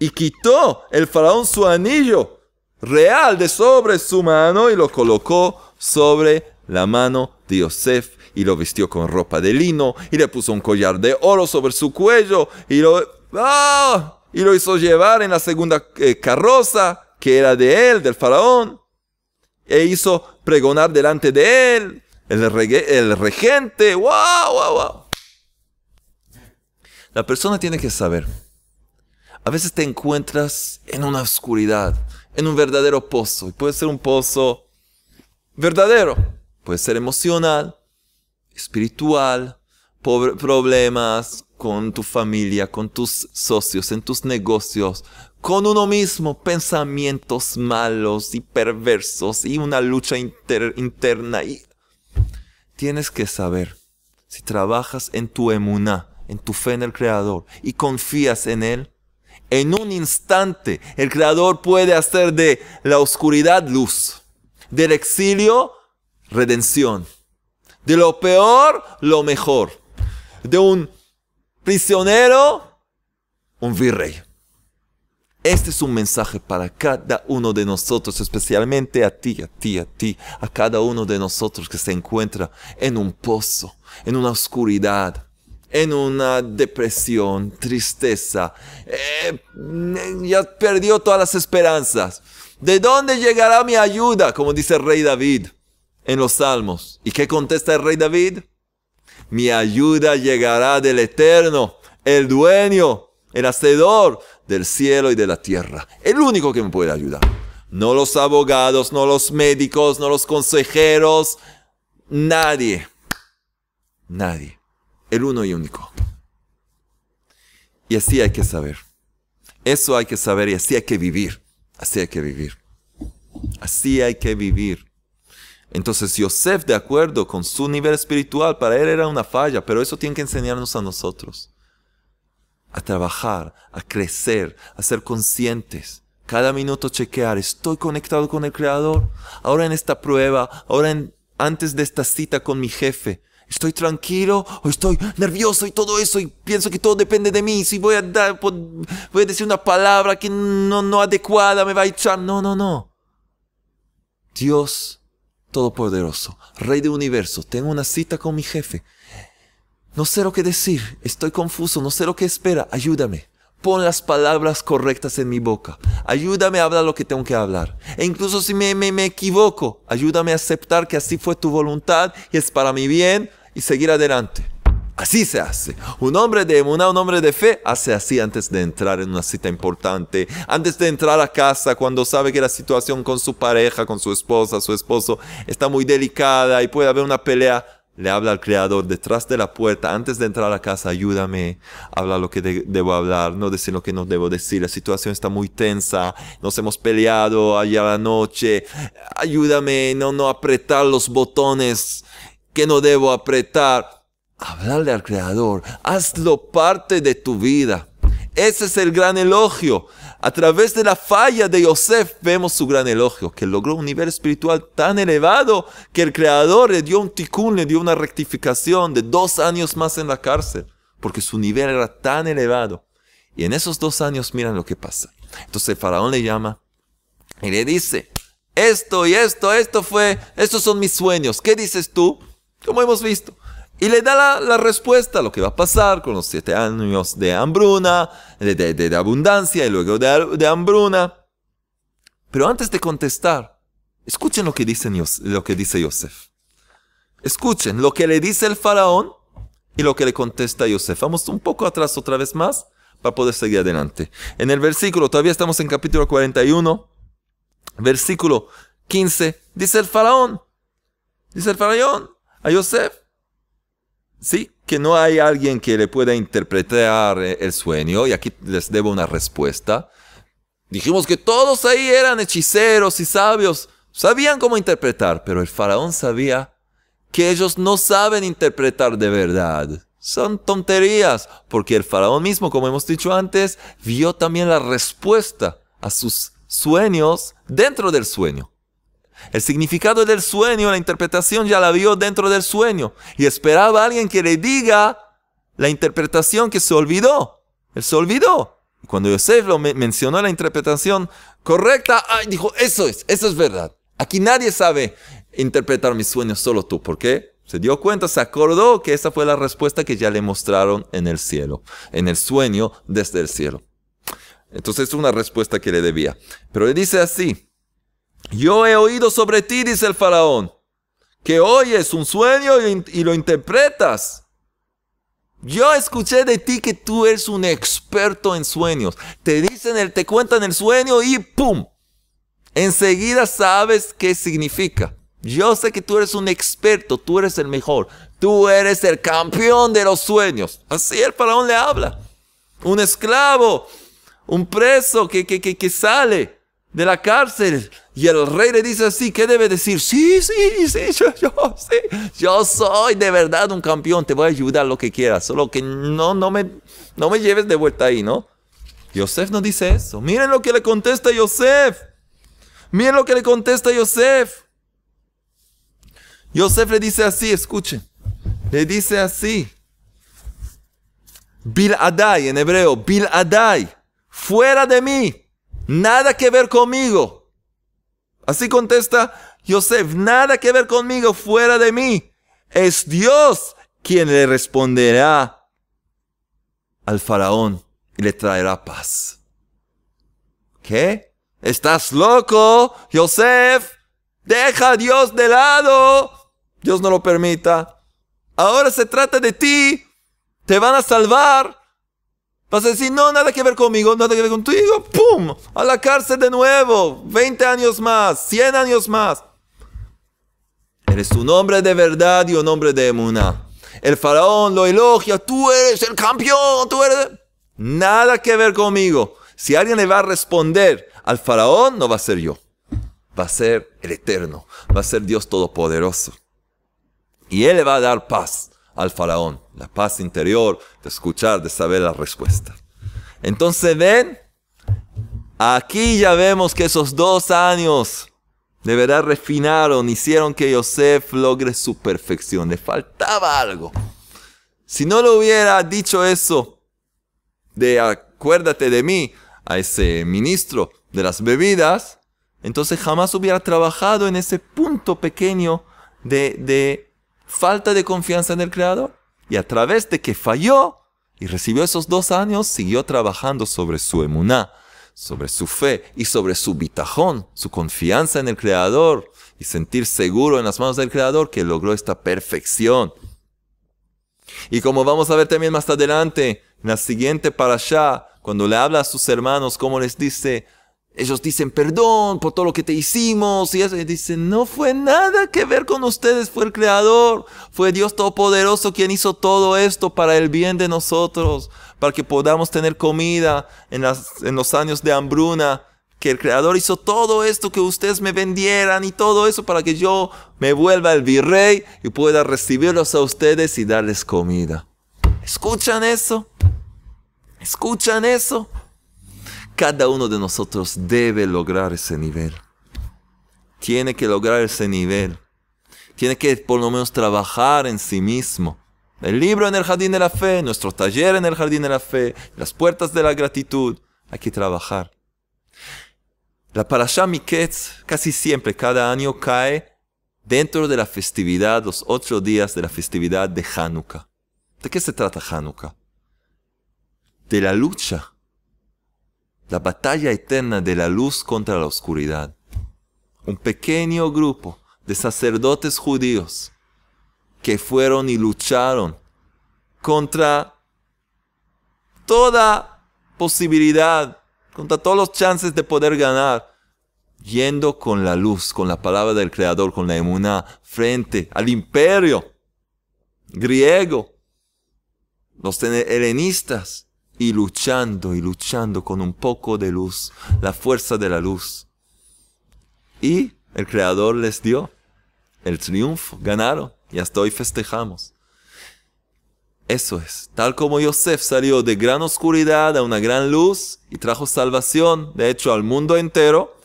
y quitó el faraón su anillo real de sobre su mano y lo colocó sobre la mano de Yosef y lo vistió con ropa de lino y le puso un collar de oro sobre su cuello y lo, ¡ah! y lo hizo llevar en la segunda eh, carroza que era de él, del faraón, e hizo pregonar delante de él el, el regente. ¡Wow, wow, wow! La persona tiene que saber a veces te encuentras en una oscuridad, en un verdadero pozo. Y puede ser un pozo verdadero, puede ser emocional, espiritual, problemas con tu familia, con tus socios, en tus negocios, con uno mismo, pensamientos malos y perversos y una lucha interna. Y tienes que saber, si trabajas en tu emuná, en tu fe en el Creador y confías en Él, en un instante, el Creador puede hacer de la oscuridad luz, del exilio redención, de lo peor lo mejor, de un prisionero un virrey. Este es un mensaje para cada uno de nosotros, especialmente a ti, a ti, a ti, a cada uno de nosotros que se encuentra en un pozo, en una oscuridad, en una depresión, tristeza. Eh, mm, ya perdió todas las esperanzas. ¿De dónde llegará mi ayuda? Como dice el rey David en los salmos. ¿Y qué contesta el rey David? Mi ayuda llegará del eterno, el dueño, el hacedor del cielo y de la tierra. El único que me puede ayudar. No los abogados, no los médicos, no los consejeros. Nadie. Nadie el uno y único. Y así hay que saber. Eso hay que saber y así hay que vivir. Así hay que vivir. Así hay que vivir. Entonces Yosef, de acuerdo con su nivel espiritual, para él era una falla, pero eso tiene que enseñarnos a nosotros. A trabajar, a crecer, a ser conscientes. Cada minuto chequear, estoy conectado con el Creador. Ahora en esta prueba, ahora antes de esta cita con mi jefe, estoy tranquilo o estoy nervioso y todo eso y pienso que todo depende de mí. Si voy a dar, voy a decir una palabra que no, no adecuada me va a echar. No, no, no. Dios Todopoderoso, Rey del Universo, tengo una cita con mi jefe. No sé lo que decir, estoy confuso, no sé lo que espera, ayúdame pon las palabras correctas en mi boca. Ayúdame a hablar lo que tengo que hablar. E incluso si me, equivoco, ayúdame a aceptar que así fue tu voluntad y es para mi bien y seguir adelante. Así se hace. Un hombre de un hombre de fe, hace así antes de entrar en una cita importante, antes de entrar a casa, cuando sabe que la situación con su pareja, con su esposa, su esposo está muy delicada y puede haber una pelea le habla al Creador detrás de la puerta, antes de entrar a la casa, ayúdame, habla lo que debo hablar, no decir lo que no debo decir, la situación está muy tensa, nos hemos peleado allá la noche, ayúdame, no, no apretar los botones que no debo apretar. Hablarle al Creador, hazlo parte de tu vida. Ese es el gran elogio. A través de la falla de Yosef vemos su gran elogio, que logró un nivel espiritual tan elevado que el Creador le dio un ticún, le dio una rectificación de dos años más en la cárcel, porque su nivel era tan elevado. Y en esos dos años miran lo que pasa. Entonces el faraón le llama y le dice, esto y esto, esto fue, estos son mis sueños, ¿qué dices tú? Como hemos visto, y le da la, respuesta a lo que va a pasar con los siete años de hambruna, de, de, abundancia y luego de, hambruna. Pero antes de contestar, escuchen lo que, dicen, lo que dice Yosef. Escuchen lo que le dice el faraón y lo que le contesta Yosef. Vamos un poco atrás otra vez más para poder seguir adelante. En el versículo, todavía estamos en capítulo 41, versículo 15, dice el faraón, dice el faraón a Yosef, Sí, que no hay alguien que le pueda interpretar eh, el sueño, y aquí les debo una respuesta. Dijimos que todos ahí eran hechiceros y sabios, sabían cómo interpretar, pero el faraón sabía que ellos no saben interpretar de verdad. Son tonterías, porque el faraón mismo, como hemos dicho antes, vio también la respuesta a sus sueños dentro del sueño. El significado del sueño, la interpretación ya la vio dentro del sueño y esperaba a alguien que le diga la interpretación que se olvidó. Él se olvidó. cuando Yosef lo mencionó la interpretación correcta, dijo, eso es, eso es verdad. Aquí nadie sabe interpretar mis sueños, solo tú. ¿Por qué? Se dio cuenta, se acordó que esa fue la respuesta que ya le mostraron en el cielo, en el sueño desde el cielo. Entonces es una respuesta que le debía. Pero le dice así, yo he oído sobre ti, dice el faraón, que oyes un sueño y, lo interpretas. Yo escuché de ti que tú eres un experto en sueños. Te dicen, el, te cuentan el sueño y ¡pum! Enseguida sabes qué significa. Yo sé que tú eres un experto, tú eres el mejor, tú eres el campeón de los sueños. Así el faraón le habla. Un esclavo, un preso que, que, que, que sale de la cárcel. Y el rey le dice así, ¿qué debe decir? Sí, sí, sí, yo, yo, sí, yo soy de verdad un campeón, te voy a ayudar lo que quieras, solo que no, no, me, no me lleves de vuelta ahí, ¿no? Yosef no dice eso. Miren lo que le contesta Yosef. Miren lo que le contesta Yosef. Yosef le dice así, escuchen. Le dice así. Bil Adai, en hebreo, Bil Adai, fuera de mí Nada que ver conmigo. Así contesta Joseph, nada que ver conmigo, fuera de mí. Es Dios quien le responderá al faraón y le traerá paz. ¿Qué? ¿Estás loco, joseph Deja a Dios de lado. Dios no lo permita. Ahora se trata de ti. Te van a salvar. Vas a decir, no, nada que ver conmigo, nada que ver contigo, ¡pum! A la cárcel de nuevo, 20 años más, 100 años más. Eres un hombre de verdad y un hombre de emuná. El faraón lo elogia, tú eres el campeón, tú eres... Nada que ver conmigo. Si alguien le va a responder al faraón, no va a ser yo. Va a ser el eterno, va a ser Dios todopoderoso. Y Él le va a dar paz al faraón, la paz interior de escuchar, de saber la respuesta. Entonces ven, aquí ya vemos que esos dos años de verdad refinaron, hicieron que Yosef logre su perfección. Le faltaba algo. Si no le hubiera dicho eso, de acuérdate de mí, a ese ministro de las bebidas, entonces jamás hubiera trabajado en ese punto pequeño de, de falta de confianza en el Creador. Y a través de que falló y recibió esos dos años, siguió trabajando sobre su emuná, sobre su fe y sobre su bitajón, su confianza en el Creador y sentir seguro en las manos del Creador que logró esta perfección. Y como vamos a ver también más adelante, en la siguiente para allá, cuando le habla a sus hermanos, como les dice, ellos dicen perdón por todo lo que te hicimos y eso. dicen, no fue nada que ver con ustedes, fue el Creador, fue Dios Todopoderoso quien hizo todo esto para el bien de nosotros, para que podamos tener comida en, las, en los años de hambruna, que el Creador hizo todo esto que ustedes me vendieran y todo eso para que yo me vuelva el virrey y pueda recibirlos a ustedes y darles comida. ¿Escuchan eso? ¿Escuchan eso? Cada uno de nosotros debe lograr ese nivel. Tiene que lograr ese nivel. Tiene que por lo menos trabajar en sí mismo. El libro en el jardín de la fe, nuestro taller en el jardín de la fe, las puertas de la gratitud. Hay que trabajar. La Parasha Miketz casi siempre, cada año, cae dentro de la festividad, los ocho días de la festividad de Hanukkah. ¿De qué se trata Hanukkah? De la lucha la batalla eterna de la luz contra la oscuridad. Un pequeño grupo de sacerdotes judíos que fueron y lucharon contra toda posibilidad, contra todos los chances de poder ganar, yendo con la luz, con la palabra del Creador, con la emuná, frente al imperio griego, los helenistas, y luchando y luchando con un poco de luz, la fuerza de la luz. Y el Creador les dio el triunfo, ganaron y hasta hoy festejamos. Eso es, tal como Yosef salió de gran oscuridad a una gran luz y trajo salvación, de hecho, al mundo entero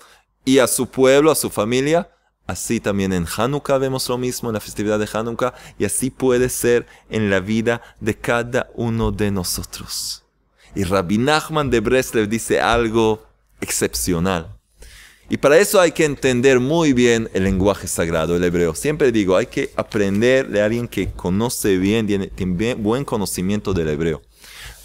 y a su pueblo, a su familia, Así también en Hanukkah vemos lo mismo, en la festividad de Hanukkah, y así puede ser en la vida de cada uno de nosotros. Y Rabbi Nachman de Breslev dice algo excepcional. Y para eso hay que entender muy bien el lenguaje sagrado, el hebreo. Siempre digo, hay que aprender de alguien que conoce bien, tiene, buen conocimiento del hebreo.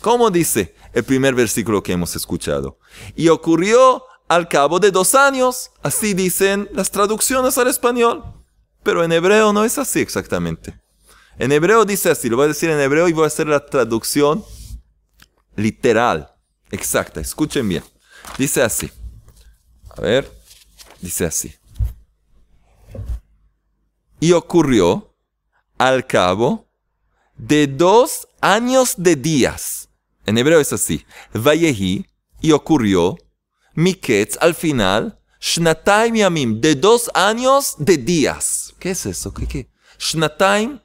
Como dice el primer versículo que hemos escuchado? Y ocurrió al cabo de dos años, así dicen las traducciones al español. Pero en hebreo no es así exactamente. En hebreo dice así, lo voy a decir en hebreo y voy a hacer la traducción literal, exacta. Escuchen bien. Dice así. A ver, dice así. Y ocurrió al cabo de dos años de días. En hebreo es así. Vayehi y ocurrió Miketz al final. Shnataim yamim, de dos años de días. ¿Qué es eso? ¿Qué, qué? Shnataim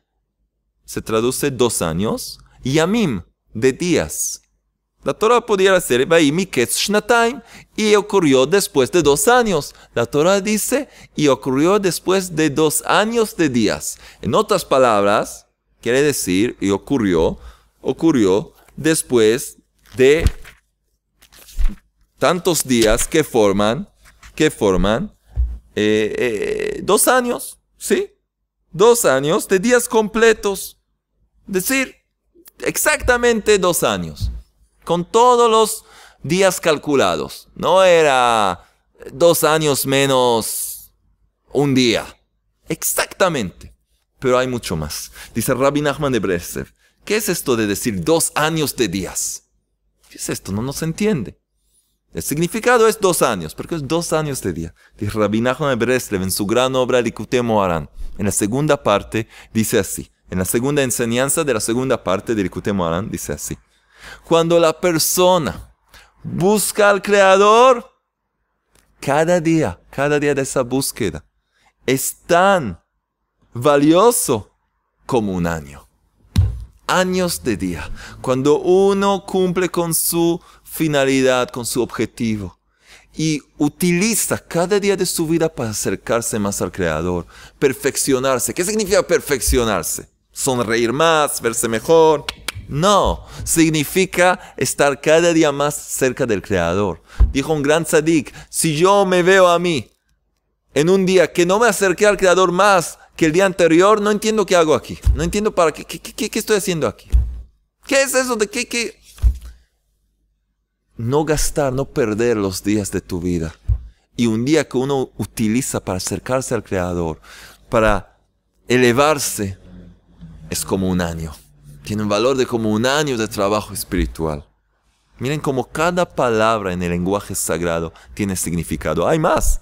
se traduce dos años. Y Yamim, de días. La Torah pudiera ser mi Shnataim y ocurrió después de dos años. La Torah dice y ocurrió después de dos años de días. En otras palabras, quiere decir y ocurrió, ocurrió después de tantos días que forman, que forman eh, eh, dos años, ¿sí? Dos años de días completos. Decir, exactamente dos años con todos los días calculados. No era dos años menos un día. Exactamente. Pero hay mucho más. Dice Rabbi Nachman de Breslev. ¿Qué es esto de decir dos años de días? ¿Qué es esto? No nos entiende. El significado es dos años, porque es dos años de día. Dice Rabbi Nachman de Breslev en su gran obra Likutei Moharan. En la segunda parte dice así. En la segunda enseñanza de la segunda parte de Likutei Moharan dice así. Cuando la persona busca al Creador, cada día, cada día de esa búsqueda, es tan valioso como un año. Años de día, cuando uno cumple con su finalidad, con su objetivo, y utiliza cada día de su vida para acercarse más al Creador, perfeccionarse. ¿Qué significa perfeccionarse? Sonreír más, verse mejor, no, significa estar cada día más cerca del Creador. Dijo un gran sadik, si yo me veo a mí en un día que no me acerqué al Creador más que el día anterior, no entiendo qué hago aquí. No entiendo para qué, qué, qué, qué estoy haciendo aquí. ¿Qué es eso de qué, qué? No gastar, no perder los días de tu vida. Y un día que uno utiliza para acercarse al Creador, para elevarse, es como un año tiene un valor de como un año de trabajo espiritual. Miren cómo cada palabra en el lenguaje sagrado tiene significado. Hay más,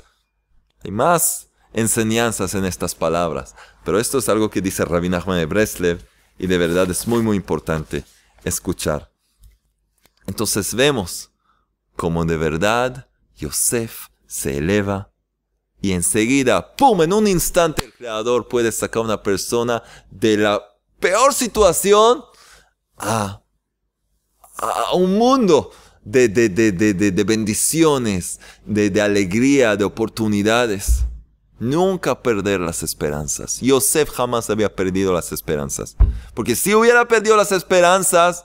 hay más enseñanzas en estas palabras. Pero esto es algo que dice Rabbi Nachman de Breslev y de verdad es muy, muy importante escuchar. Entonces vemos cómo de verdad Yosef se eleva y enseguida, ¡pum!, en un instante el Creador puede sacar a una persona de la peor situación a, un mundo de, de bendiciones, de, alegría, de oportunidades. Nunca perder las esperanzas. Yosef jamás había perdido las esperanzas. Porque si hubiera perdido las esperanzas,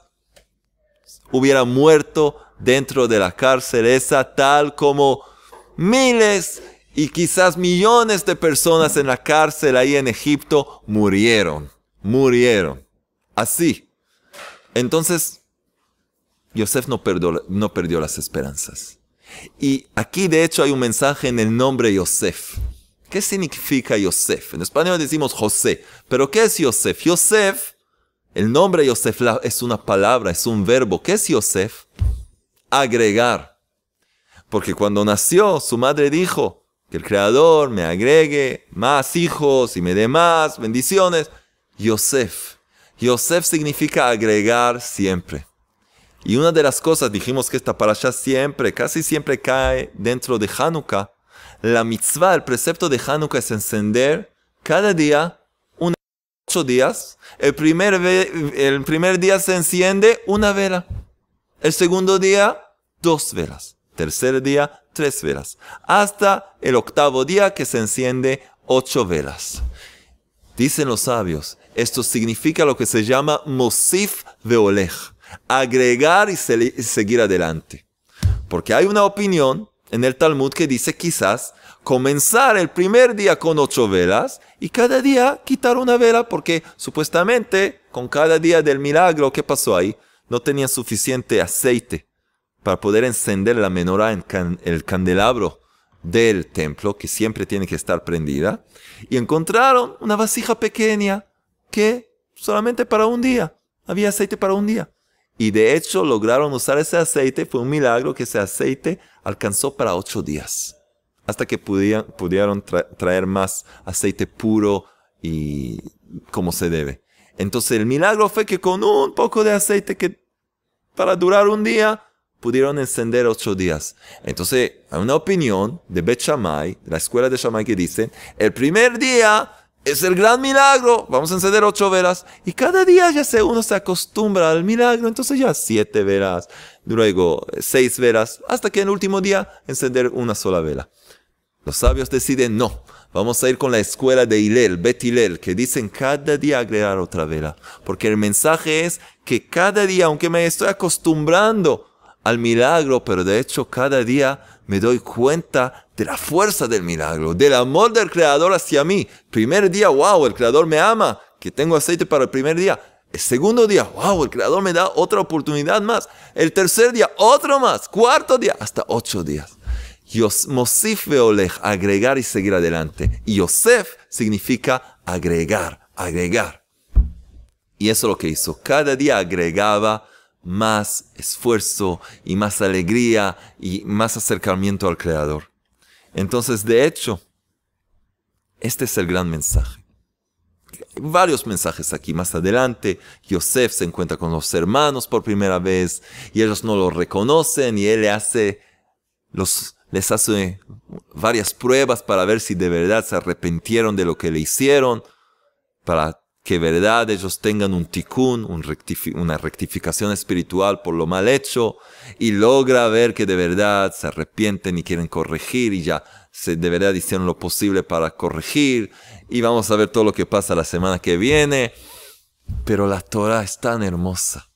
hubiera muerto dentro de la cárcel esa tal como miles y quizás millones de personas en la cárcel ahí en Egipto murieron murieron. Así. Entonces, Yosef no perdió, no perdió las esperanzas. Y aquí de hecho hay un mensaje en el nombre Yosef. ¿Qué significa Yosef? En español decimos José, pero ¿qué es Yosef? Yosef, el nombre Yosef es una palabra, es un verbo. ¿Qué es Yosef? Agregar. Porque cuando nació, su madre dijo que el Creador me agregue más hijos y me dé más bendiciones. Yosef. Yosef significa agregar siempre. Y una de las cosas, dijimos que esta parasha siempre, casi siempre cae dentro de Hanukkah. La mitzvah, el precepto de Hanukkah es encender cada día, ocho días. El primer, el primer día se enciende una vela. El segundo día, dos velas. Tercer día, tres velas. Hasta el octavo día que se enciende ocho velas. Dicen los sabios, esto significa lo que se llama mosif Oleg, agregar y seguir adelante. Porque hay una opinión en el Talmud que dice quizás comenzar el primer día con ocho velas y cada día quitar una vela porque supuestamente con cada día del milagro que pasó ahí no tenía suficiente aceite para poder encender la menorá en el candelabro del templo que siempre tiene que estar prendida y encontraron una vasija pequeña que solamente para un día. Había aceite para un día. Y de hecho lograron usar ese aceite. Fue un milagro que ese aceite alcanzó para ocho días. Hasta que pudieron traer más aceite puro y como se debe. Entonces el milagro fue que con un poco de aceite que para durar un día pudieron encender ocho días. Entonces hay una opinión de Bet Shammai, la escuela de Shammai que dice, el primer día es el gran milagro. Vamos a encender ocho velas. Y cada día ya sé uno se acostumbra al milagro. Entonces ya siete velas. Luego seis velas. Hasta que en el último día encender una sola vela. Los sabios deciden no. Vamos a ir con la escuela de Hillel, Bet Hillel, que dicen cada día agregar otra vela. Porque el mensaje es que cada día, aunque me estoy acostumbrando al milagro, pero de hecho cada día me doy cuenta de la fuerza del milagro, del amor del Creador hacia mí. Primer día, wow, el Creador me ama, que tengo aceite para el primer día. El segundo día, wow, el Creador me da otra oportunidad más. El tercer día, otro más. Cuarto día, hasta ocho días. Mosif agregar y seguir adelante. Yosef significa agregar, agregar. Y eso es lo que hizo. Cada día agregaba más esfuerzo y más alegría y más acercamiento al Creador. Entonces, de hecho, este es el gran mensaje. varios mensajes aquí. Más adelante, Yosef se encuentra con los hermanos por primera vez y ellos no lo reconocen y él le hace los, les hace varias pruebas para ver si de verdad se arrepintieron de lo que le hicieron, para que verdad ellos tengan un ticún, una rectificación espiritual por lo mal hecho y logra ver que de verdad se arrepienten y quieren corregir y ya se de verdad hicieron lo posible para corregir y vamos a ver todo lo que pasa la semana que viene. Pero la Torah es tan hermosa.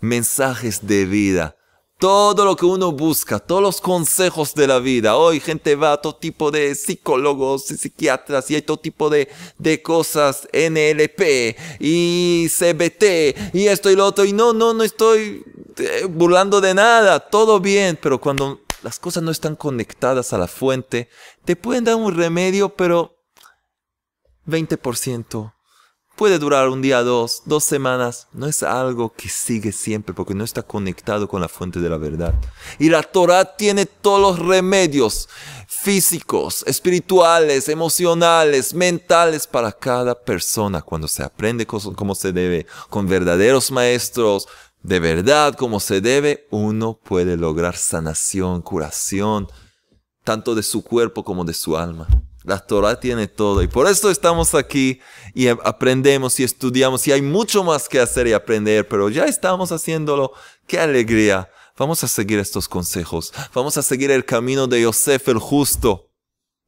Mensajes de vida todo lo que uno busca, todos los consejos de la vida. Hoy gente va a todo tipo de psicólogos y psiquiatras y hay todo tipo de, de cosas, NLP y CBT y esto y lo otro. Y no, no, no estoy eh, burlando de nada, todo bien, pero cuando las cosas no están conectadas a la fuente, te pueden dar un remedio, pero 20%. Puede durar un día, dos, dos semanas. No es algo que sigue siempre porque no está conectado con la fuente de la verdad. Y la Torah tiene todos los remedios físicos, espirituales, emocionales, mentales para cada persona cuando se aprende como se debe, con verdaderos maestros, de verdad como se debe, uno puede lograr sanación, curación, tanto de su cuerpo como de su alma. La Torah tiene todo y por eso estamos aquí y aprendemos y estudiamos y hay mucho más que hacer y aprender, pero ya estamos haciéndolo. ¡Qué alegría! Vamos a seguir estos consejos. Vamos a seguir el camino de Yosef el justo.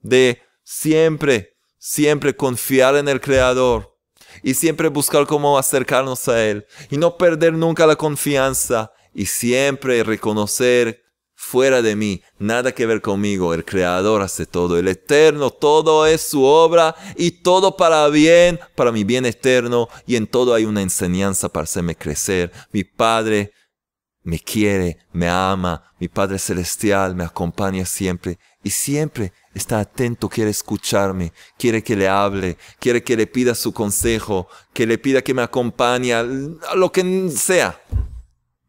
De siempre, siempre confiar en el Creador. Y siempre buscar cómo acercarnos a Él. Y no perder nunca la confianza. Y siempre reconocer fuera de mí, nada que ver conmigo, el Creador hace todo, el Eterno, todo es su obra y todo para bien, para mi bien eterno y en todo hay una enseñanza para hacerme crecer. Mi Padre me quiere, me ama, mi Padre Celestial me acompaña siempre y siempre está atento, quiere escucharme, quiere que le hable, quiere que le pida su consejo, que le pida que me acompañe, a lo que sea.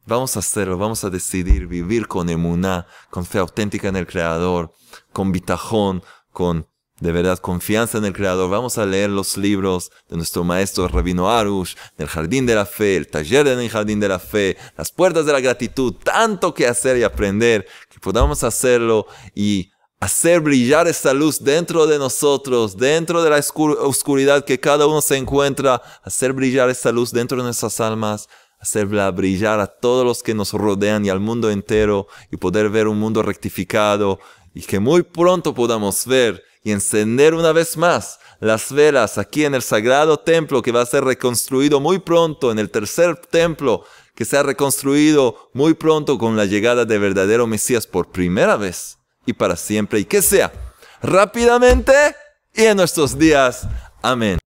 Vamos a hacerlo, vamos a decidir vivir con emuná, con fe auténtica en el Creador, con bitajón, con de verdad confianza en el Creador. Vamos a leer los libros de nuestro maestro Rabino Arush, del Jardín de la Fe, el taller del Jardín de la Fe, las puertas de la gratitud, tanto que hacer y aprender, que podamos hacerlo y hacer brillar esta luz dentro de nosotros, dentro de la oscuridad que cada uno se encuentra, hacer brillar esta luz dentro de nuestras almas hacerla brillar a todos los que nos rodean y al mundo entero y poder ver un mundo rectificado y que muy pronto podamos ver y encender una vez más las velas aquí en el sagrado templo que va a ser reconstruido muy pronto, en el tercer templo que se ha reconstruido muy pronto con la llegada del verdadero Mesías por primera vez y para siempre y que sea rápidamente y en nuestros días. Amén.